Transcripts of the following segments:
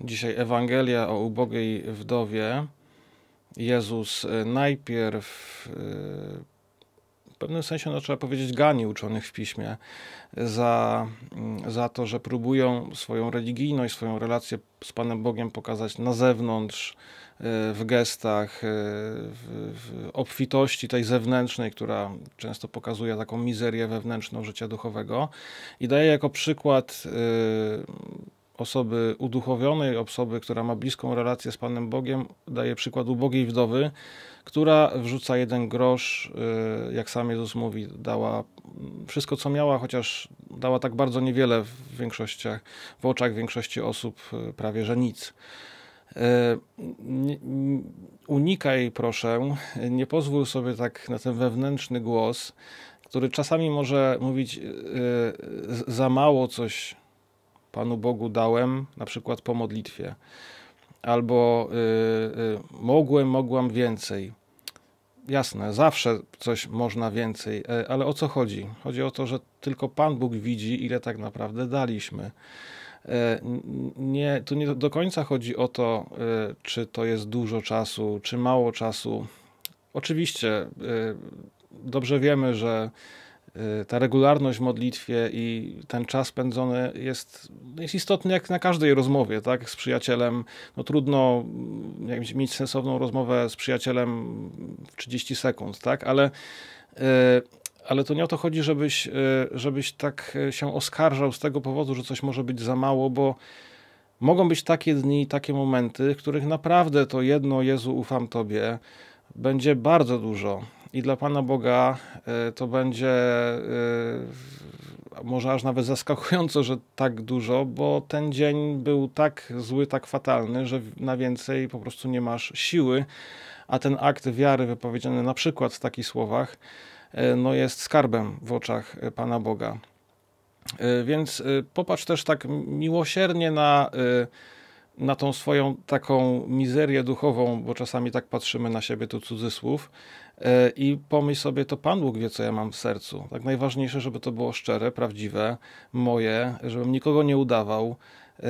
Dzisiaj Ewangelia o ubogiej wdowie. Jezus e, najpierw e, w pewnym sensie, no, trzeba powiedzieć, gani uczonych w piśmie za, mm, za to, że próbują swoją religijność, swoją relację z Panem Bogiem pokazać na zewnątrz, e, w gestach, w, w obfitości tej zewnętrznej, która często pokazuje taką mizerię wewnętrzną życia duchowego. I daje jako przykład osoby uduchowionej, osoby, która ma bliską relację z Panem Bogiem, daje przykład ubogiej wdowy, która wrzuca jeden grosz, y, jak sam Jezus mówi, dała wszystko, co miała, chociaż dała tak bardzo niewiele w większościach, w oczach większości osób y, prawie, że nic. Y, unikaj, proszę, nie pozwól sobie tak na ten wewnętrzny głos, który czasami może mówić za mało coś Panu Bogu dałem, na przykład po modlitwie, albo y, y, mogłem, mogłam więcej. Jasne, zawsze coś można więcej, e, ale o co chodzi? Chodzi o to, że tylko Pan Bóg widzi, ile tak naprawdę daliśmy. E, nie, tu nie do końca chodzi o to, e, czy to jest dużo czasu, czy mało czasu. Oczywiście dobrze wiemy, że Y, ta regularność w modlitwie i ten czas spędzony jest, jest istotny jak na każdej rozmowie, tak? Z przyjacielem. No trudno mm, mieć sensowną rozmowę z przyjacielem w 30 sekund, tak? Ale y, ale to nie o to chodzi, żebyś, y, żebyś tak się oskarżał z tego powodu, że coś może być za mało, bo mogą być takie dni, takie momenty, w których naprawdę to jedno Jezu, ufam Tobie, będzie bardzo dużo i dla Pana Boga e, to będzie e, może aż nawet zaskakująco, że tak dużo, bo ten dzień był tak zły, tak fatalny, że na więcej po prostu nie masz siły, a ten akt wiary wypowiedziany na przykład w takich słowach e, no jest skarbem w oczach Pana Boga. Więc popatrz też tak miłosiernie na na tą swoją taką mizerię duchową, bo czasami tak patrzymy na siebie, tu cudzysłów, E, i pomyśl sobie, to Pan Bóg wie, co ja mam w sercu. Tak najważniejsze, żeby to było szczere, prawdziwe, moje, żebym nikogo nie udawał, e,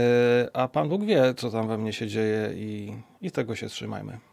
a Pan Bóg wie, co tam we mnie się dzieje i, i tego się trzymajmy.